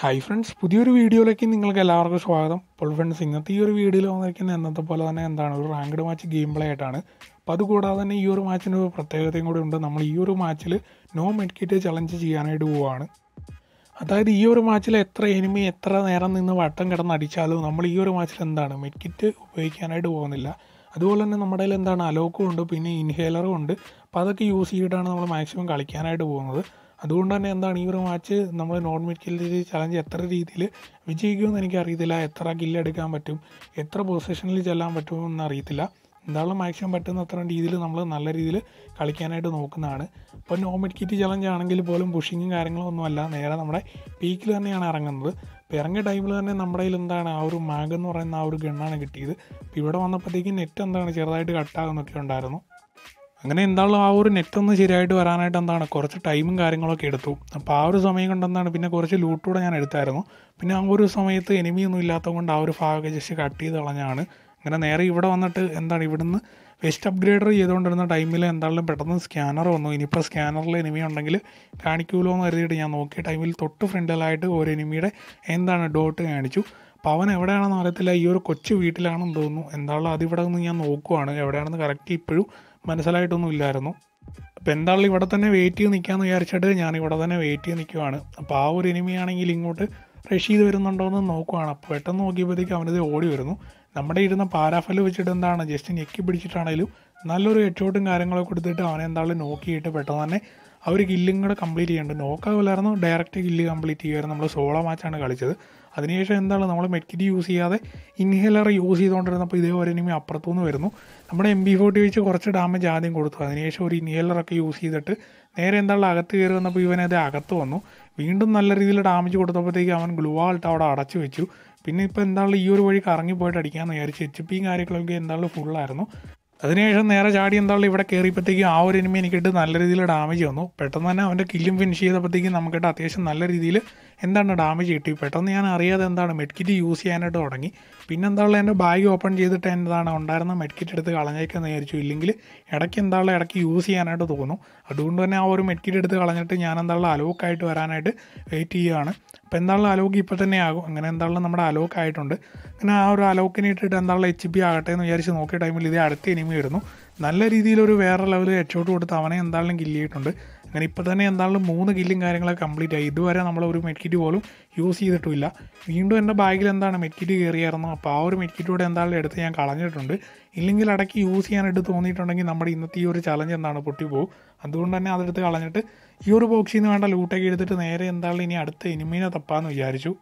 hi friends പുതിയൊരു വീഡിയോയിലേക്ക് നിങ്ങൾക്ക് എല്ലാവർക്കും സ്വാഗതം അപ്പോൾ ഫ്രണ്ട്സ് ഇന്നത്തെ ഈ ഒരു വീഡിയോയിൽ വന്നിരിക്കുന്ന എന്നത്തെ പോലെ തന്നെ എന്താണ് ഒരു റാങ്ക്ഡ് മാച്ച് ഗെയിം പ്ലേ ആയിട്ടാണ് അപ്പോൾ അതുകൂടാതെ തന്നെ ഈ ഒരു മാച്ചിൻ്റെ ഒരു പ്രത്യേകതയും കൂടി ഉണ്ട് നമ്മൾ ഈ ഒരു മാച്ചിൽ നോ മെഡ്കിറ്റ് ചലഞ്ച് ചെയ്യാനായിട്ട് പോവുകയാണ് അതായത് ഈ ഒരു മാച്ചിൽ എത്ര എനിമി എത്ര നേരം നിന്ന് വട്ടം കിടന്ന് അടിച്ചാലും നമ്മൾ ഈ ഒരു മാച്ചിൽ എന്താണ് മെഡ്കിറ്റ് ഉപയോഗിക്കാനായിട്ട് പോകുന്നില്ല അതുപോലെ തന്നെ നമ്മുടെ കയ്യിൽ എന്താണ് അലോക്കും ഉണ്ട് പിന്നെ ഇൻഹേലറും ഉണ്ട് അപ്പോൾ അതൊക്കെ യൂസ് ചെയ്തിട്ടാണ് നമ്മൾ മാക്സിമം കളിക്കാനായിട്ട് പോകുന്നത് അതുകൊണ്ട് തന്നെ എന്താണ് ഈ ഒരു മാച്ച് നമ്മൾ നോൺ മിഡ് ചലഞ്ച് എത്ര രീതിയിൽ വിജയിക്കുമെന്ന് എനിക്ക് അറിയത്തില്ല എത്ര കില്ലെടുക്കാൻ പറ്റും എത്ര പൊസിഷനിൽ ചെല്ലാൻ പറ്റുമെന്ന് അറിയത്തില്ല എന്തായാലും മാക്സിമം പറ്റുന്ന അത്ര രീതിയിൽ നമ്മൾ നല്ല രീതിയിൽ കളിക്കാനായിട്ട് നോക്കുന്നതാണ് ഇപ്പോൾ നോ കിറ്റ് ചലഞ്ച് ആണെങ്കിൽ പോലും പുഷിങ്ങും കാര്യങ്ങളും ഒന്നുമല്ല നേരെ നമ്മുടെ പീക്കിൽ തന്നെയാണ് ഇറങ്ങുന്നത് ഇപ്പോൾ ഇറങ്ങിയ ടൈമിൽ തന്നെ നമ്മുടെ കയ്യിൽ എന്താണ് ആ ഒരു മാഗ് എന്ന് പറയുന്ന ആ ഒരു ഗണ്ണാണ് കിട്ടിയത് ഇപ്പോൾ ഇവിടെ വന്നപ്പോഴത്തേക്കും നെറ്റ് എന്താണ് ചെറുതായിട്ട് കട്ടാകുന്നൊക്കെ ഉണ്ടായിരുന്നു അങ്ങനെ എന്താണല്ലോ ആ ഒരു നെറ്റ് ഒന്ന് ശരിയായിട്ട് വരാനായിട്ട് എന്താണ് കുറച്ച് ടൈമും കാര്യങ്ങളൊക്കെ എടുത്തു അപ്പോൾ ആ ഒരു സമയം കണ്ടെന്താണ് പിന്നെ കുറച്ച് ലൂട്ടൂടെ ഞാൻ എടുത്തായിരുന്നു പിന്നെ ആ ഒരു സമയത്ത് എനിമിയൊന്നും ഇല്ലാത്തതുകൊണ്ട് ആ ഒരു ഭാഗം ജസ്റ്റ് കട്ട് ചെയ്ത് കളഞ്ഞാണ് അങ്ങനെ നേരെ ഇവിടെ വന്നിട്ട് എന്താണ് ഇവിടുന്ന് വെസ്റ്റ് അപ്ഗ്രേഡർ ചെയ്തുകൊണ്ടിരുന്ന ടൈമിൽ എന്തായാലും പെട്ടെന്ന് സ്കാനർ വന്നു ഇനിയിപ്പോൾ സ്കാനറിൽ എനിമി ഉണ്ടെങ്കിൽ കാണിക്കുമല്ലോ എന്ന് കരുതിയിട്ട് ഞാൻ നോക്കിയ ടൈമിൽ തൊട്ട് ഫ്രണ്ടിലായിട്ട് ഒരു എനിമിയുടെ എന്താണ് ഡോട്ട് കാണിച്ചു അവൻ എവിടെയാണെന്ന് അറിയത്തില്ല ഈ ഒരു കൊച്ചു വീട്ടിലാണെന്ന് തോന്നുന്നു എന്താണല്ലോ അതിവിടെ നിന്ന് ഞാൻ നോക്കുവാണ് എവിടെയാണെന്ന് കറക്റ്റ് ഇപ്പോഴും മനസ്സിലായിട്ടൊന്നും ഇല്ലായിരുന്നു അപ്പോൾ എന്താണല്ലോ ഇവിടെ തന്നെ വെയിറ്റ് ചെയ്ത് നിൽക്കാമെന്ന് വിചാരിച്ചിട്ട് ഞാൻ ഇവിടെ തന്നെ വെയിറ്റ് ചെയ്ത് നിൽക്കുവാണ് അപ്പോൾ ആ ഒരു എനിമിയാണെങ്കിൽ ഇങ്ങോട്ട് റഷീദ് വരുന്നുണ്ടോ എന്ന് നോക്കുവാണ് അപ്പോൾ പെട്ടെന്ന് നോക്കിയപ്പോഴത്തേക്ക് അവനത് ഓടി വരുന്നു നമ്മുടെ ഇരുന്ന പാരാഫല് വെച്ചിട്ട് എന്താണ് ജസ്റ്റ് ഞെക്കി പിടിച്ചിട്ടാണെങ്കിലും നല്ലൊരു എച്ചോട്ടും കാര്യങ്ങളൊക്കെ കൊടുത്തിട്ട് അവനെ നോക്കിയിട്ട് പെട്ടെന്ന് തന്നെ അവർ ഒരു കില്ലും കൂടെ കംപ്ലീറ്റ് ചെയ്യേണ്ടത് നോക്കാവില്ലായിരുന്നു ഡയറക്റ്റ് കില്ല് കംപ്ലീറ്റ് ചെയ്യുമായിരുന്നു നമ്മൾ സോളോ മാച്ചാണ് കളിച്ചത് അതിനുശേഷം എന്താണ് നമ്മൾ മെഡ്കിറ്റ് യൂസ് ചെയ്യാതെ ഇൻഹേലർ യൂസ് ചെയ്തുകൊണ്ടിരുന്നപ്പോൾ ഇതേപോലെ ഇനിമി അപ്പുറത്തുനിന്ന് വരുന്നു നമ്മുടെ എം ബി ഫോർട്ടി വെച്ച് കുറച്ച് ഡാമേജ് ആദ്യം കൊടുത്തു അതിനുശേഷം ഒരു ഇൻഹേലറൊക്കെ യൂസ് ചെയ്തിട്ട് നേരെ എന്താണ് അകത്ത് കയറി വന്നപ്പോൾ ഇവനത് അകത്ത് വന്നു വീണ്ടും നല്ല രീതിയിൽ ഡാമേജ് കൊടുത്തപ്പോഴത്തേക്ക് അവൻ ഗ്ലൂവാൾട്ട് അവിടെ അടച്ചു വെച്ചു പിന്നെ ഇപ്പോൾ എന്താണ് ഈ ഒരു വഴി കറങ്ങി പോയിട്ട് അടിക്കാമെന്ന് വിചാരിച്ചു എച്ച് പിയും കാര്യങ്ങളൊക്കെ എന്താണ് ഫുള്ളായിരുന്നു അതിനുശേഷം നേരെ ചാടി എന്താണല്ലോ ഇവിടെ കയറിയപ്പോഴത്തേക്കും ആ ഒരു എനിമി എനിക്കിട്ട് നല്ല രീതിയിൽ ഡാമേജ് വന്നു പെട്ടെന്ന് തന്നെ അവൻ്റെ കില്ലും ഫിനിഷ് ചെയ്തപ്പോഴത്തേക്കും നമുക്കിട്ട് അത്യാവശ്യം നല്ല രീതിയിൽ എന്താണ് ഡാമേജ് കിട്ടി പെട്ടെന്ന് ഞാൻ അറിയാതെ എന്താണ് മെഡ്കിറ്റ് യൂസ് ചെയ്യാനായിട്ട് തുടങ്ങി പിന്നെ എന്താണുള്ള എൻ്റെ ബാഗ് ഓപ്പൺ ചെയ്തിട്ട് എന്താണ് ഉണ്ടായിരുന്ന മെഡ്കിറ്റ് എടുത്ത് കളഞ്ഞേക്കെന്ന് വിചാരിച്ചു ഇല്ലെങ്കിൽ ഇടയ്ക്ക് എന്താണുള്ള ഇടയ്ക്ക് യൂസ് ചെയ്യാനായിട്ട് തോന്നും അതുകൊണ്ട് തന്നെ ആ ഒരു മെഡ്കിറ്റ് എടുത്ത് കളഞ്ഞിട്ട് ഞാൻ എന്താണുള്ള അലോക്കായിട്ട് വരാനായിട്ട് വെയിറ്റ് ചെയ്യുകയാണ് അപ്പോൾ എന്താണുള്ള അലോക്ക് ഇപ്പോൾ തന്നെ ആകും അങ്ങനെ എന്താണുള്ള നമ്മുടെ അലോക്ക് ആയിട്ടുണ്ട് അങ്ങനെ ആ ഒരു അലോക്കിനെ ഇട്ടിട്ട് എന്താണുള്ള എച്ച് പി ആകട്ടെ എന്ന് വിചാരിച്ച് നോക്കിയ ടൈമിൽ ഇതേ അടുത്ത ഇനിമി വരുന്നു നല്ല രീതിയിലൊരു വേറെ ലെവൽ എച്ച് ഔട്ട് കൊടുത്ത് അവനെ എന്താണെങ്കിലും കില്ലിയിട്ടുണ്ട് അങ്ങനെ ഇപ്പോൾ തന്നെ എന്താണെങ്കിലും മൂന്ന് കില്ലും കാര്യങ്ങളൊക്കെ കംപ്ലീറ്റ് ആയി ഇതുവരെ നമ്മൾ ഒരു മെഡ്കിറ്റ് പോലും യൂസ് ചെയ്തിട്ടില്ല വീണ്ടും എൻ്റെ ബാഗിൽ എന്താണ് മെഡ്കിറ്റ് കയറിയായിരുന്നു അപ്പോൾ ആ ഒരു മെഡ്കിറ്റൂടെ എന്താണെങ്കിലും എടുത്ത് ഞാൻ കളഞ്ഞിട്ടുണ്ട് ഇല്ലെങ്കിൽ ഇടയ്ക്ക് യൂസ് ചെയ്യാനായിട്ട് തോന്നിയിട്ടുണ്ടെങ്കിൽ നമ്മുടെ ഇന്നത്തെ ഈ ഒരു ചലഞ്ച് എന്താണ് പൊട്ടിപ്പോകും അതുകൊണ്ട് തന്നെ അതെടുത്ത് കളഞ്ഞിട്ട് ഈ ഒരു ബോക്സിൽ നിന്ന് വേണ്ട ലൂട്ടൊക്കെ എടുത്തിട്ട് നേരെ എന്താണെങ്കിലും ഇനി അടുത്ത ഇനിമീനെ തപ്പാന്ന് വിചാരിച്ചു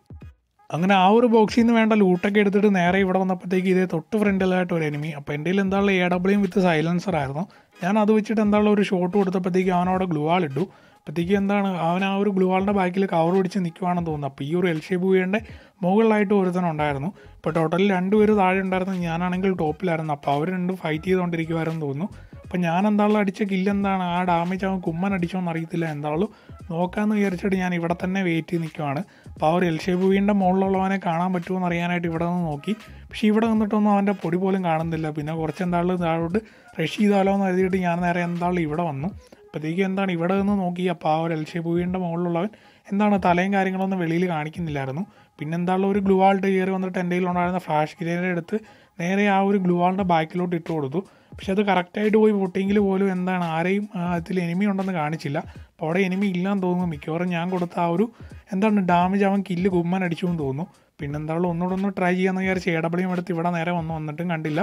അങ്ങനെ ആ ഒരു ബോക്സിൽ നിന്ന് വേണ്ട ലൂട്ടൊക്കെ എടുത്തിട്ട് നേരെ ഇവിടെ വന്നപ്പോഴത്തേക്ക് ഇതേ തൊട്ട് ഫ്രണ്ടിലായിട്ട് ഒരു എനിമി അപ്പോൾ എൻ്റെ കയ്യിൽ എന്തായാലും എ ഡബ്ല്യൂ വിത്ത് സൈലൻസർ ആയിരുന്നു ഞാൻ അത് വെച്ചിട്ട് എന്താണല്ലോ ഒരു ഷോട്ട് കൊടുത്തപ്പോഴത്തേക്കും അവനവിടെ ഗ്ലൂവാൾ ഇട്ടു അപ്പോഴത്തേക്കും എന്താണ് അവൻ ആ ഒരു ഗ്ലൂവാളിൻ്റെ ബാക്കിൽ കവർ പിടിച്ച് നിൽക്കുവാണെന്ന് തോന്നുന്നു അപ്പോൾ ഈ ഒരു എൽ ഷേപ്പ് വീടിൻ്റെ മുകളിലായിട്ട് ഉണ്ടായിരുന്നു ഇപ്പോൾ ടോട്ടലിൽ രണ്ടുപേർ താഴെ ഉണ്ടായിരുന്നു ഞാനാണെങ്കിൽ ടോപ്പിലായിരുന്നു അപ്പോൾ അവർ രണ്ടും ഫൈറ്റ് ചെയ്തുകൊണ്ടിരിക്കുമായിരുന്നു തോന്നുന്നു അപ്പം ഞാൻ എന്താണല്ലോ അടിച്ച കില്ലെന്താണ് ആ ഡാമേജ് അവൻ കുമ്മൻ അടിച്ചോന്ന് അറിയത്തില്ല എന്താണല്ലോ നോക്കാമെന്ന് വിചാരിച്ചിട്ട് ഞാൻ ഇവിടെ തന്നെ വെയിറ്റ് ചെയ്ത് നിൽക്കുവാണ് അപ്പോൾ ആ ഒരു എൽ ഷേപ്പ് വീണ്ടും മുകളിലുള്ളവനെ കാണാൻ പറ്റുമോ എന്ന് അറിയാനായിട്ട് ഇവിടെ നിന്ന് നോക്കി പക്ഷേ ഇവിടെ നിന്നിട്ടൊന്നും അവൻ്റെ പൊടി പോലും കാണുന്നില്ല പിന്നെ കുറച്ച് എന്താളും താഴോട്ട് റഷ് ചെയ്താലോ എന്ന് കരുതിയിട്ട് ഞാൻ നേരെ എന്താളും ഇവിടെ വന്നു അപ്പോഴത്തേക്കും എന്താണ് ഇവിടെ നിന്ന് നോക്കി അപ്പോൾ ആ ഒരു എൽഷേപ്പ് വീടിൻ്റെ മുകളിലുള്ളവൻ എന്താണ് തലയും കാര്യങ്ങളൊന്നും വെളിയിൽ കാണിക്കുന്നില്ലായിരുന്നു പിന്നെ എന്താണല്ലോ ഒരു ഗ്ലൂ ആൾട്ട് കയറി വന്നിട്ട് എൻ്റെ ഉണ്ടായിരുന്ന ഫ്ലാഷ് ഗ്രേനഡ് എടുത്ത് നേരെ ആ ഒരു ഗ്ലൂവാളിൻ്റെ ബാക്കിലോട്ട് ഇട്ട് കൊടുത്തു പക്ഷെ അത് കറക്റ്റായിട്ട് പോയി പൊട്ടിയെങ്കിൽ പോലും എന്താണ് ആരെയും അതിൽ എനിമി ഉണ്ടെന്ന് കാണിച്ചില്ല അപ്പോൾ അവിടെ എനിമി ഇല്ലാന്ന് തോന്നുന്നു മിക്കവാറും ഞാൻ കൊടുത്ത ആ ഒരു എന്താണ് ഡാമേജ് അവൻ കില്ല് കുമ്മാൻ അടിച്ചു എന്ന് തോന്നുന്നു പിന്നെ എന്താണല്ലോ ഒന്നുകൂടെ ഒന്ന് ട്രൈ ചെയ്യാമെന്ന് വിചാരിച്ച് എടപ്പളിയും എടുത്ത് ഇവിടെ നേരെ വന്ന് വന്നിട്ടും കണ്ടില്ല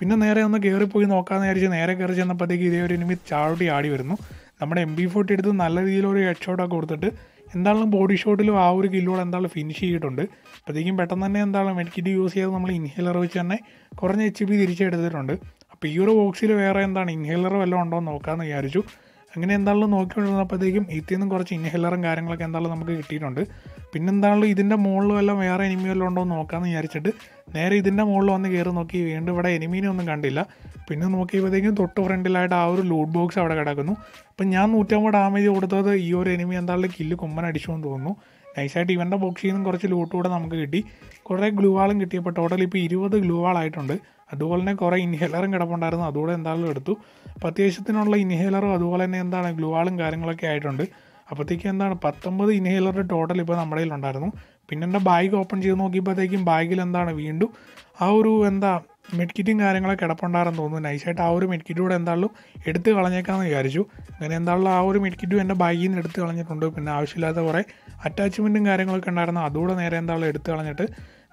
പിന്നെ നേരെ ഒന്ന് കയറിപ്പോയി നോക്കാമെന്ന് വിചാരിച്ച് നേരെ കയറി ചെന്നപ്പോഴത്തേക്ക് ഇതേ ഒരു എനിമി ചാടി ആടി വരുന്നു നമ്മുടെ എം ബി ഫോർട്ടി എടുത്ത് നല്ല രീതിയിൽ ഒരു ഹെഡ് ഷോട്ടൊക്കെ കൊടുത്തിട്ട് എന്തായാലും ബോഡി ഷോട്ടിലും ആ ഒരു കില്ലോടെ എന്തായാലും ഫിനിഷ് ചെയ്തിട്ടുണ്ട് അപ്പോഴത്തേക്കും പെട്ടെന്ന് തന്നെ എന്താണ് മെഡിക്കിറ്റ് യൂസ് ചെയ്ത് നമ്മൾ ഇൻഹേലർ വെച്ച് തന്നെ കുറഞ്ഞ എച്ച് പി തിരിച്ചെടുത്തിട്ടുണ്ട് അപ്പോൾ ഈ ഒരു ബോക്സിൽ വേറെ എന്താണ് ഇൻഹേലർ വല്ലതും ഉണ്ടോ എന്ന് നോക്കാമെന്ന് വിചാരിച്ചു അങ്ങനെ എന്തായാലും നോക്കിക്കൊണ്ടിരുന്നപ്പോഴത്തേക്കും ഇത്തിൽ നിന്നും കുറച്ച് ഇൻഹേലറും കാര്യങ്ങളൊക്കെ എന്തായാലും നമുക്ക് കിട്ടിയിട്ടുണ്ട് പിന്നെ എന്താണെങ്കിലും ഇതിൻ്റെ മുകളിൽ വല്ലതും വേറെ എനിമി വല്ലതും ഉണ്ടോ എന്ന് നോക്കാമെന്ന് വിചാരിച്ചിട്ട് നേരെ ഇതിൻ്റെ മുകളിൽ വന്ന് കയറി നോക്കി വീണ്ടും ഇവിടെ എനിമീനെ ഒന്നും കണ്ടില്ല പിന്നെ നോക്കിയപ്പോഴത്തേക്കും തൊട്ട് ഫ്രണ്ടിലായിട്ട് ആ ഒരു ലൂഡ് ബോക്സ് അവിടെ കിടക്കുന്നു അപ്പം ഞാൻ നൂറ്റമ്പത് ഡാമേജ് കൊടുത്തത് ഈ ഒരു എനിമി എന്തായാലും കില്ല് കൊമ്പൻ അടിച്ചുകൊണ്ട് തോന്നുന്നു നൈസായിട്ട് ഇവൻ്റെ ബോക്സിൽ നിന്നും കുറച്ച് ലൂട്ട് കൂടെ നമുക്ക് കിട്ടി കുറേ ഗ്ലൂവാളും അപ്പോൾ ടോട്ടൽ ഇപ്പോൾ ഇരുപത് ഗ്ലൂവാളായിട്ടുണ്ട് അതുപോലെ തന്നെ കുറേ ഇൻഹേലറും കിടപ്പുണ്ടായിരുന്നു അതുകൂടെ എന്തായാലും എടുത്തു അപ്പോൾ അത്യാവശ്യത്തിനുള്ള ഇൻഹേലറും അതുപോലെ തന്നെ എന്താണ് ഗ്ലൂവാളും കാര്യങ്ങളൊക്കെ ആയിട്ടുണ്ട് അപ്പോഴത്തേക്കും എന്താണ് പത്തൊമ്പത് ഇൻഹേലറുടെ ടോട്ടൽ ഇപ്പോൾ നമ്മുടെ കയ്യിലുണ്ടായിരുന്നു പിന്നെ എൻ്റെ ബാഗ് ഓപ്പൺ ചെയ്ത് നോക്കിയപ്പോഴത്തേക്കും ബാഗിൽ എന്താണ് വീണ്ടും ആ ഒരു എന്താ മെഡ് കാര്യങ്ങളൊക്കെ കിടപ്പുണ്ടായിരുന്നു തോന്നുന്നു നൈസായിട്ട് ആ ഒരു മെഡ് കൂടെ എന്താണല്ലോ എടുത്ത് കളഞ്ഞേക്കാമെന്ന് വിചാരിച്ചു അങ്ങനെ എന്താണല്ലോ ആ ഒരു മെഡ് കിറ്റും എൻ്റെ ബാഗിൽ നിന്ന് എടുത്ത് കളഞ്ഞിട്ടുണ്ട് പിന്നെ ആവശ്യമില്ലാത്ത കുറേ അറ്റാച്ച്മെൻറ്റും കാര്യങ്ങളൊക്കെ ഉണ്ടായിരുന്നു അതുകൂടെ നേരെ എന്താണല്ലോ എടുത്ത് കളഞ്ഞിട്ട്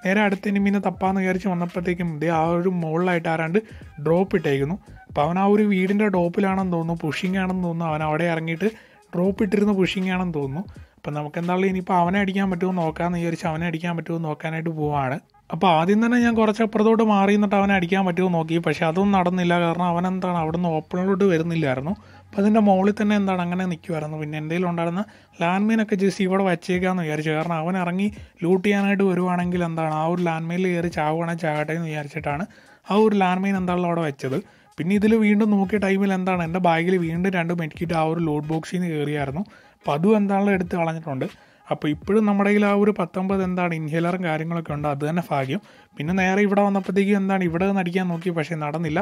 നേരെ അടുത്ത പിന്നെ തപ്പാന്ന് വിചാരിച്ച് വന്നപ്പോഴത്തേക്കും ഇതേ ആ ഒരു മുകളിലായിട്ട് ആരാണ്ട് ഡ്രോപ്പ് ഇട്ടേക്കുന്നു അപ്പോൾ അവൻ ആ ഒരു വീടിൻ്റെ ഡോപ്പിലാണെന്ന് തോന്നുന്നു പുഷിംഗ് ആണെന്ന് തോന്നുന്നു അവൻ അവിടെ ഇറങ്ങിയിട്ട് ഡ്രോപ്പ് ഇട്ടിരുന്ന പുഷിംഗ് ആണെന്ന് തോന്നുന്നു അപ്പം നമുക്ക് എന്താണല്ലോ ഇനിയിപ്പോൾ അവനെ അടിക്കാൻ പറ്റുമോ നോക്കാമെന്ന് വിചാരിച്ച് അവനെ അടിക്കാൻ പറ്റുമോ നോക്കാനായിട്ട് പോവാണ് അപ്പോൾ ആദ്യം തന്നെ ഞാൻ കുറച്ച് അപ്പുറത്തോട്ട് മാറി എന്നിട്ട് അവനെ അടിക്കാൻ പറ്റുമോ നോക്കി പക്ഷേ അതൊന്നും നടന്നില്ല കാരണം അവൻ എന്താണ് നിന്ന് ഓപ്പണിലോട്ട് വരുന്നില്ലായിരുന്നു അപ്പോൾ അതിൻ്റെ മുകളിൽ തന്നെ എന്താണ് അങ്ങനെ നിൽക്കുമായിരുന്നു പിന്നെ എന്തെങ്കിലും ഉണ്ടായിരുന്ന ലാൻഡ് മീനൊക്കെ ജസ്റ്റ് ഇവിടെ വച്ചേക്കാമെന്ന് വിചാരിച്ചു കാരണം അവൻ ഇറങ്ങി ലൂട്ട് ചെയ്യാനായിട്ട് വരുവാണെങ്കിൽ എന്താണ് ആ ഒരു ലാൻഡ് മീനിൽ കയറി ചാവുകയാണെങ്കിൽ ചാകട്ടെ എന്ന് വിചാരിച്ചിട്ടാണ് ആ ഒരു ലാൻഡ് മീൻ എന്താണല്ലോ അവിടെ വെച്ചത് പിന്നെ ഇതിൽ വീണ്ടും നോക്കിയ ടൈമിൽ എന്താണ് എൻ്റെ ബാഗിൽ വീണ്ടും രണ്ട് മെഡിക്കിറ്റ് ആ ഒരു ലോഡ് ബോക്സിൽ നിന്ന് കയറിയായിരുന്നു അപ്പോൾ അതും എന്താണല്ലോ എടുത്ത് കളഞ്ഞിട്ടുണ്ട് അപ്പോൾ ഇപ്പോഴും നമ്മുടെ കയ്യിൽ ആ ഒരു പത്തൊമ്പത് എന്താണ് ഇൻഹേലറും കാര്യങ്ങളൊക്കെ ഉണ്ട് അത് തന്നെ ഭാഗ്യം പിന്നെ നേരെ ഇവിടെ വന്നപ്പോഴത്തേക്കും എന്താണ് ഇവിടെ നിന്ന് അടിക്കാൻ നോക്കി പക്ഷേ നടന്നില്ല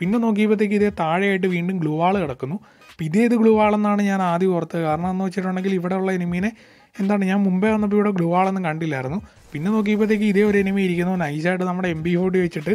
പിന്നെ നോക്കിയപ്പോഴത്തേക്ക് ഇതേ താഴെയായിട്ട് വീണ്ടും ഗ്ലൂവാൾ കിടക്കുന്നു അപ്പോൾ ചെയ്ത് ഏത് ഗ്ലൂവാളെന്നാണ് ഞാൻ ആദ്യം ഓർത്തത് കാരണം എന്ന് വെച്ചിട്ടുണ്ടെങ്കിൽ ഇവിടെയുള്ള എനിമീനെ എന്താണ് ഞാൻ മുമ്പേ വന്നപ്പോൾ ഇവിടെ ഗ്ലൂവാളൊന്നും കണ്ടില്ലായിരുന്നു പിന്നെ നോക്കിയപ്പോഴത്തേക്ക് ഇതേ ഒരു എനിമി ഇരിക്കുന്നു നൈസായിട്ട് നമ്മുടെ എം ബി ഫോർട്ടി വെച്ചിട്ട്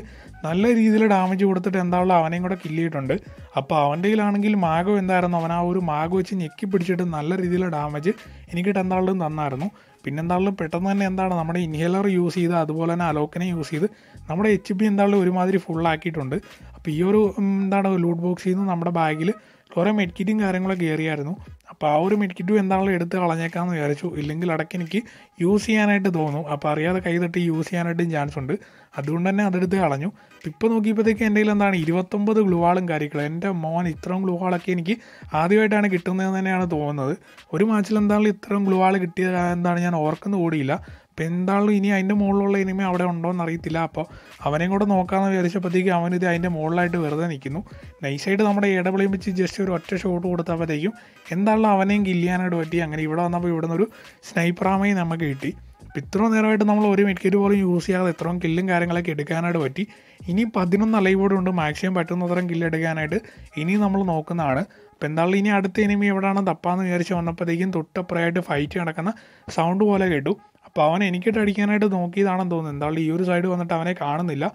നല്ല രീതിയിൽ ഡാമേജ് കൊടുത്തിട്ട് എന്താണല്ലോ അവനെയും കൂടെ കില്ല് ചെയ്തിട്ടുണ്ട് അപ്പോൾ അവൻ്റെ കയ്യിലാണെങ്കിൽ മാഗോ എന്തായിരുന്നു അവൻ ആ ഒരു മാഗോ വെച്ച് ഞെക്കി പിടിച്ചിട്ട് നല്ല രീതിയിലുള്ള ഡാമേജ് എനിക്കിട്ട് എന്താളും തന്നായിരുന്നു പിന്നെന്താളും പെട്ടെന്ന് തന്നെ എന്താണ് നമ്മുടെ ഇൻഹേലർ യൂസ് ചെയ്ത് അതുപോലെ തന്നെ അലോക്കനെ യൂസ് ചെയ്ത് നമ്മുടെ എച്ച് ബി എന്താളും ഒരുമാതിരി ഫുള്ളാക്കിയിട്ടുണ്ട് അപ്പോൾ ഈ ഒരു എന്താണ് ലൂട്ട് ബോക്സിൽ നിന്ന് നമ്മുടെ ബാഗിൽ കുറേ മെഡിക്കിറ്റും കാര്യങ്ങളൊക്കെ കയറിയായിരുന്നു അപ്പോൾ ആ ഒരു മെഡിക്കിറ്റും എന്താണല്ലോ എടുത്ത് കളഞ്ഞേക്കാന്ന് വിചാരിച്ചു ഇല്ലെങ്കിൽ ഇടയ്ക്ക് എനിക്ക് യൂസ് ചെയ്യാനായിട്ട് തോന്നും അപ്പോൾ അറിയാതെ കൈ തട്ടി യൂസ് ചെയ്യാനായിട്ടും ചാൻസ് ഉണ്ട് അതുകൊണ്ട് തന്നെ അതെടുത്ത് കളഞ്ഞു ഇപ്പോൾ നോക്കിയപ്പോഴത്തേക്ക് എൻ്റെ എന്താണ് ഇരുപത്തൊമ്പത് ഗ്ലുവാളും കാര്യങ്ങളും എൻ്റെ മോൻ ഇത്രയും ഗ്ലുവാളൊക്കെ എനിക്ക് ആദ്യമായിട്ടാണ് കിട്ടുന്നത് തന്നെയാണ് തോന്നുന്നത് ഒരു മാച്ചിൽ എന്താണല്ലോ ഇത്രയും ഗ്ലുവാൾ കിട്ടിയത് എന്താണ് ഞാൻ ഓർക്കുന്നു കൂടിയില്ല അപ്പോൾ എന്താണല്ലോ ഇനി അതിൻ്റെ മുകളിലുള്ള ഇനിമ അവിടെ ഉണ്ടോ എന്നറിയത്തില്ല അപ്പോൾ അവനെയും കൂടെ നോക്കാമെന്ന് വിചാരിച്ചപ്പോഴത്തേക്ക് അവനിത് അതിൻ്റെ മുകളിലായിട്ട് വെറുതെ നിൽക്കുന്നു നൈസായിട്ട് നമ്മുടെ ഇടപെളിയും വെച്ച് ജസ്റ്റ് ഒരു ഒറ്റ ഷോട്ട് കൊടുത്തപ്പോഴത്തേക്കും എന്താണല്ലോ അവനെയും കില്ലിയാനായിട്ട് പറ്റി അങ്ങനെ ഇവിടെ വന്നപ്പോൾ ഇവിടെ നിന്നൊരു സ്നൈപ്പറാമയും നമുക്ക് കിട്ടി അപ്പോൾ ഇത്രയും നേരമായിട്ട് നമ്മൾ ഒരു മെഡിക്കറ്റ് പോലും യൂസ് ചെയ്യാതെ ഇത്രയും കില്ലും കാര്യങ്ങളൊക്കെ എടുക്കാനായിട്ട് പറ്റി ഇനി പതിനൊന്ന് അലൈവോടും ഉണ്ട് മാക്സിമം പറ്റുന്നത്രയും കില്ല് എടുക്കാനായിട്ട് ഇനി നമ്മൾ നോക്കുന്നതാണ് അപ്പോൾ എന്തായാലും ഇനി അടുത്ത ഇനിമി എവിടെയാണ് തപ്പാന്ന് വിചാരിച്ച് വന്നപ്പോഴത്തേക്കും തൊട്ടപ്പുറമായിട്ട് ഫൈറ്റ് നടക്കുന്ന സൗണ്ട് പോലെ കേട്ടു അപ്പോൾ അവൻ എനിക്കിട്ട് അടിക്കാനായിട്ട് നോക്കിയതാണെന്ന് തോന്നുന്നു എന്തായാലും ഈ ഒരു സൈഡ് വന്നിട്ട് അവനെ കാണുന്നില്ല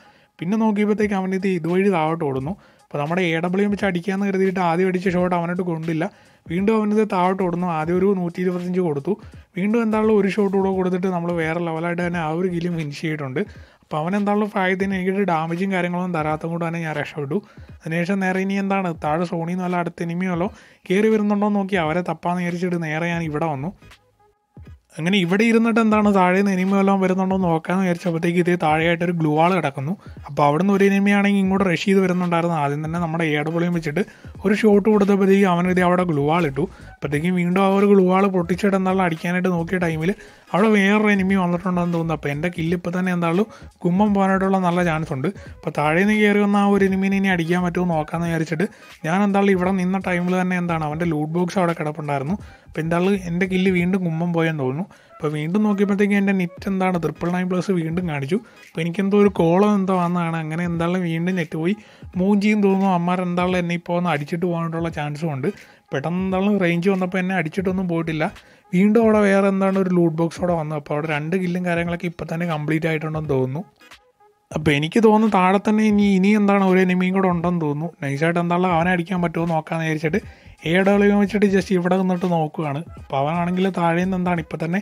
പിന്നെ നോക്കിയപ്പോഴത്തേക്ക് അവൻ്റെ ഇത് ഇതുവഴി താഴോട്ട് ഓടുന്നു അപ്പോൾ നമ്മുടെ എ ഡബ്ല്യു വെച്ച് അടിക്കാമെന്ന് കരുതിയിട്ട് ആദ്യം അടിച്ച ഷോട്ട് അവനോട്ട് കൊണ്ടില്ല വീണ്ടും അവനത് താഴോട്ട് ഓടുന്നു ആദ്യം ഒരു നൂറ്റി ഇരുപത്തഞ്ച് കൊടുത്തു വീണ്ടും എന്താണല്ലോ ഒരു ഷോട്ട് കൂടെ കൊടുത്തിട്ട് നമ്മൾ വേറെ ലെവലായിട്ട് തന്നെ ആ ഒരു കിലും ഫിനിഷ് ചെയ്തിട്ടുണ്ട് അപ്പോൾ അവൻ എന്താണല്ലോ പ്രായത്തിന് എനിക്കൊരു ഡാമേജും കാര്യങ്ങളൊന്നും തരാത്തത് കൊണ്ട് തന്നെ ഞാൻ രക്ഷപ്പെട്ടു അതിനുശേഷം നേരെ ഇനി എന്താണ് താഴെ സോണിന്നല്ല അടുത്ത ഇനിമയോ കയറി വരുന്നുണ്ടോ നോക്കി അവരെ തപ്പാന്ന് വിചാരിച്ചിട്ട് നേരെ ഞാൻ ഇവിടെ വന്നു അങ്ങനെ ഇവിടെ ഇരുന്നിട്ട് എന്താണ് താഴെ നിന്ന് എനിമ വല്ലതും വരുന്നുണ്ടോ എന്ന് നോക്കാമെന്ന് വിചാരിച്ചപ്പോഴത്തേക്ക് ഇതേ താഴെയായിട്ടൊരു ഗ്ലൂ ആൾ കിടക്കുന്നു അപ്പോൾ അവിടെ നിന്ന് ഒരു എനിമയാണെങ്കിൽ ഇങ്ങോട്ട് റഷ് ചെയ്ത് വരുന്നുണ്ടായിരുന്നു ആദ്യം തന്നെ നമ്മുടെ ഏടപൊളിയും വെച്ചിട്ട് ഒരു ഷോട്ട് കൊടുത്തപ്പോഴത്തേക്ക് അവനിത് അവിടെ ഗ്ലൂ ആൾ ഇട്ടു അപ്പോഴത്തേക്കും വീണ്ടും ആ ഒരു ഗ്ലൂ ആൾ പൊട്ടിച്ചിട്ട് എന്താണ് അടിക്കാനായിട്ട് നോക്കിയ ടൈമിൽ അവിടെ വേറൊരു എനിമി വന്നിട്ടുണ്ടെന്ന് തോന്നുന്നു അപ്പോൾ എൻ്റെ കില്ലിപ്പോൾ തന്നെ എന്താണല്ലോ കുമ്മം പോകാനായിട്ടുള്ള നല്ല ചാൻസ് ഉണ്ട് അപ്പോൾ താഴെ നിന്ന് കയറി വന്ന ആ ഒരു എനിമീനെ ഇനി അടിക്കാൻ പറ്റുമോ നോക്കാമെന്ന് വിചാരിച്ചിട്ട് ഞാൻ എന്താണല്ലോ ഇവിടെ നിന്ന ടൈമിൽ തന്നെ എന്താണ് അവൻ്റെ ലൂട്ട് ബോക്സ് അവിടെ കിടപ്പുണ്ടായിരുന്നു അപ്പോൾ എന്താണ് എൻ്റെ കില്ല് വീണ്ടും കുമ്മം പോയെന്ന് തോന്നുന്നു അപ്പോൾ വീണ്ടും നോക്കിയപ്പോഴത്തേക്കും എൻ്റെ നെറ്റ് എന്താണ് ട്രിപ്പിൾ നയൻ പ്ലസ് വീണ്ടും കാണിച്ചു അപ്പോൾ എനിക്കെന്തോ ഒരു കോളം എന്തോ വന്നതാണ് അങ്ങനെ എന്താണല്ലോ വീണ്ടും നെറ്റ് പോയി മൂഞ്ചിയും തോന്നുന്നു അമ്മാർ എന്താണല്ലോ എന്നെ ഇപ്പോൾ ഒന്ന് അടിച്ചിട്ട് പോകാനായിട്ടുള്ള ചാൻസും ഉണ്ട് പെട്ടെന്ന് എന്താണല്ലോ റേഞ്ച് വന്നപ്പോൾ എന്നെ അടിച്ചിട്ടൊന്നും പോയിട്ടില്ല വീണ്ടും അവിടെ വേറെ എന്താണ് ഒരു ലൂട്ട് ബോക്സ് അവിടെ വന്നത് അപ്പോൾ അവിടെ രണ്ട് കില്ലും കാര്യങ്ങളൊക്കെ ഇപ്പം തന്നെ കംപ്ലീറ്റ് ആയിട്ടുണ്ടെന്ന് തോന്നുന്നു അപ്പോൾ എനിക്ക് തോന്നുന്നു താഴെ തന്നെ ഇനി ഇനി എന്താണ് ഒരു എനിമിയും കൂടെ ഉണ്ടെന്ന് തോന്നുന്നു നൈസായിട്ട് എന്താണല്ലോ അവനെ അടിക്കാൻ പറ്റുമോ നോക്കാമെന്ന് വിചാരിച്ചിട്ട് ഏ ഡബ്ല്യു വെച്ചിട്ട് ജസ്റ്റ് ഇവിടെ നിന്നിട്ട് നോക്കുകയാണ് അപ്പോൾ അവനാണെങ്കിൽ താഴെ നിന്ന് എന്താണ് ഇപ്പം തന്നെ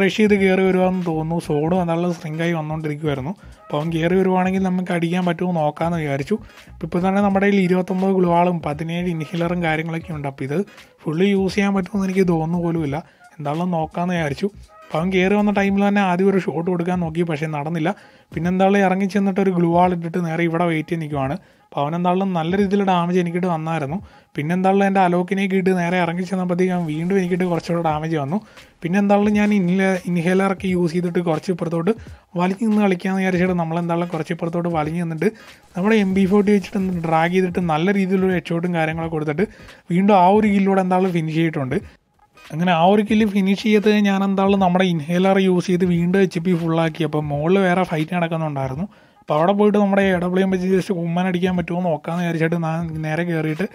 റഷ് ചെയ്ത് കയറി വരുവാന്ന് തോന്നുന്നു സോഡും എന്താണല്ലോ സ്ട്രിങ്കായി വന്നുകൊണ്ടിരിക്കുമായിരുന്നു അപ്പോൾ അവൻ കയറി വരുവാണെങ്കിൽ നമുക്ക് അടിക്കാൻ പറ്റുമോ നോക്കാമെന്ന് വിചാരിച്ചു ഇപ്പോൾ തന്നെ നമ്മുടെ കയ്യിൽ ഇരുപത്തൊമ്പത് ഗ്ലുവാളും പതിനേഴ് ഇൻഹിലറും കാര്യങ്ങളൊക്കെ ഉണ്ട് അപ്പോൾ ഇത് ഫുള്ള് യൂസ് ചെയ്യാൻ പറ്റുമെന്ന് എനിക്ക് തോന്നുന്നു പോലുമില്ല എന്താണല്ലോ നോക്കാമെന്ന് വിചാരിച്ചു അപ്പം അവൻ കയറി വന്ന ടൈമിൽ തന്നെ ആദ്യം ഒരു ഷോട്ട് കൊടുക്കാൻ നോക്കി പക്ഷേ നടന്നില്ല പിന്നെ എന്താണല്ലോ ഇറങ്ങി ചെന്നിട്ട് ഒരു ഗ്ലൂ ആൾ ഇട്ടിട്ട് നേരെ ഇവിടെ വെയിറ്റ് ചെയ്ത് നിൽക്കുവാണ് അപ്പോൾ അവൻ എന്താളും നല്ല രീതിയിൽ ഡാമേജ് എനിക്കിട്ട് വന്നായിരുന്നു പിന്നെ എന്താണല്ലോ എൻ്റെ അലോക്കിനേക്ക് ഇട്ട് നേരെ ഇറങ്ങി ചെന്നപ്പോഴത്തേക്കും വീണ്ടും എനിക്കിട്ട് കുറച്ചുകൂടെ ഡാമേജ് വന്നു പിന്നെ എന്താണല്ലോ ഞാൻ ഇൻഹേലർ ഇൻഹേലറൊക്കെ യൂസ് ചെയ്തിട്ട് കുറച്ച് ഇപ്പുറത്തോട്ട് വലിഞ്ഞു നിന്ന് കളിക്കാമെന്ന് വിചാരിച്ചിട്ട് നമ്മളെന്താണല്ലോ കുറച്ച് ഇപ്പുറത്തോട്ട് വലിഞ്ഞ് നിന്നിട്ട് നമ്മുടെ എം ബി ഫോർട്ടി വെച്ചിട്ട് ഡ്രാഗ് ചെയ്തിട്ട് നല്ല രീതിയിലൊരു ഹെഡ്ഷോട്ടും കാര്യങ്ങളൊക്കെ കൊടുത്തിട്ട് വീണ്ടും ആ ഒരു ഗില്ലൂടെ എന്താണല്ലോ ഫിനിഷ് ചെയ്തിട്ടുണ്ട് അങ്ങനെ ആ ഒരു കില്ല് ഫിനിഷ് ചെയ്ത് ഞാൻ എന്തായാലും നമ്മുടെ ഇൻഹേലർ യൂസ് ചെയ്ത് വീണ്ടും എച്ച് പി ഫുള്ളാക്കി അപ്പോൾ മുകളിൽ വേറെ ഫൈറ്റ് നടക്കുന്നുണ്ടായിരുന്നു അപ്പോൾ അവിടെ പോയിട്ട് നമ്മുടെ എ ഡബ്ല്യു എം ജസ്റ്റ് ഉമ്മൻ അടിക്കാൻ പറ്റുമോ നോക്കാമെന്ന് വിചാരിച്ചിട്ട് ഞാൻ നേരെ കയറിയിട്ട്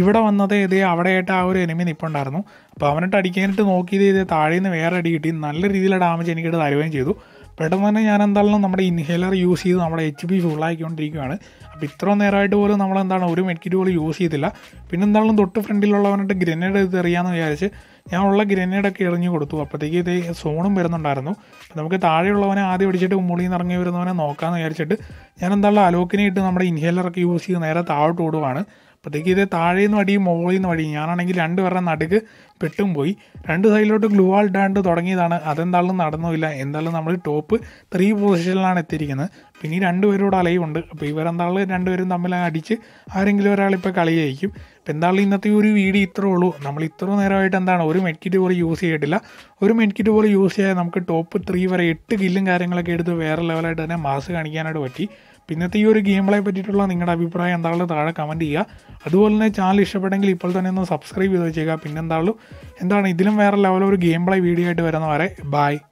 ഇവിടെ വന്നത് ഇതേ അവിടെയായിട്ട് ആ ഒരു എനിമി നിൽപ്പുണ്ടായിരുന്നു അപ്പോൾ അവനിട്ട് അടിക്കാനായിട്ട് നോക്കിയത് ഇത് താഴെ നിന്ന് വേറെ അടി കിട്ടി നല്ല രീതിയിലുള്ള ഡാമേജ് എനിക്കിട്ട് തരുകയും ചെയ്തു പെട്ടെന്ന് തന്നെ ഞാൻ എന്തായാലും നമ്മുടെ ഇൻഹേലർ യൂസ് ചെയ്ത് നമ്മുടെ എച്ച് പി ഫുള്ളാക്കിക്കൊണ്ടിരിക്കുകയാണ് അപ്പോൾ ഇത്രയും നേരമായിട്ട് പോലും നമ്മൾ എന്താണ് ഒരു മെഡ്കിറ്റ് പോലും യൂസ് ചെയ്തില്ല പിന്നെ എന്തായാലും തൊട്ട് ഫ്രണ്ടിലുള്ളവനായിട്ട് ഗ്രനേഡ് എറിയാമെന്ന് വിചാരിച്ച് ഞാൻ ഉള്ള ഗ്രനേഡൊക്കെ എറിഞ്ഞു കൊടുത്തു അപ്പോഴത്തേക്ക് ഇത് സോണും വരുന്നുണ്ടായിരുന്നു അപ്പോൾ നമുക്ക് താഴെയുള്ളവനെ ആദ്യം പിടിച്ചിട്ട് മുകളിൽ നിന്ന് ഇറങ്ങി വരുന്നവനെ നോക്കാമെന്ന് വിചാരിച്ചിട്ട് ഞാൻ എന്തായാലും അലോക്കിനെ ഇട്ട് നമ്മുടെ ഇൻഹേലറൊക്കെ യൂസ് ചെയ്ത് നേരെ താഴോട്ട് ഓടുവാണ് അപ്പോഴത്തേക്ക് ഇത് താഴേന്ന് വടിയും മുകളിൽ നിന്ന് വടിയും ഞാനാണെങ്കിൽ രണ്ട് പേരുടെ നടുക്ക് പെട്ടും പോയി രണ്ട് സൈഡിലോട്ട് ഗ്ലൂ വാൾ ഇടാണ്ട് തുടങ്ങിയതാണ് അതെന്തായാലും നടന്നുമില്ല എന്തായാലും നമ്മൾ ടോപ്പ് ത്രീ പൊസിഷനിലാണ് എത്തിയിരിക്കുന്നത് പിന്നെ ഈ രണ്ടുപേരോട് അലയുണ്ട് അപ്പോൾ ഇവരെന്താളും രണ്ടുപേരും തമ്മിൽ അടിച്ച് ആരെങ്കിലും ഒരാളിപ്പോൾ കളി ജയിക്കും അപ്പോൾ എന്തായാലും ഇന്നത്തെ ഒരു വീഡിയോ ഇത്രേ ഉള്ളൂ നമ്മൾ ഇത്ര നേരമായിട്ട് എന്താണ് ഒരു മെഡ്കിറ്റ് പോലും യൂസ് ചെയ്തിട്ടില്ല ഒരു മെഡ്കിറ്റ് പോലും യൂസ് ചെയ്യാതെ നമുക്ക് ടോപ്പ് ത്രീ വരെ എട്ട് കില്ലും കാര്യങ്ങളൊക്കെ എടുത്ത് വേറെ ലെവലായിട്ട് തന്നെ മാസ് കാണിക്കാനായിട്ട് പറ്റി പിന്നത്തെ ഈ ഒരു ഗെയിം പ്ലേ പറ്റിയിട്ടുള്ള നിങ്ങളുടെ അഭിപ്രായം എന്താണെങ്കിലും താഴെ കമൻറ്റ് ചെയ്യുക അതുപോലെ തന്നെ ചാനൽ ഇഷ്ടപ്പെട്ടെങ്കിൽ ഇപ്പോൾ തന്നെ ഒന്ന് സബ്സ്ക്രൈബ് ചെയ്ത് വെച്ചേക്കുക പിന്നെ എന്താണ് ഇതിലും വേറെ ലെവലൊരു ഗെയിം പ്ലേ വീഡിയോ ആയിട്ട് വരുന്ന വരെ ബായ്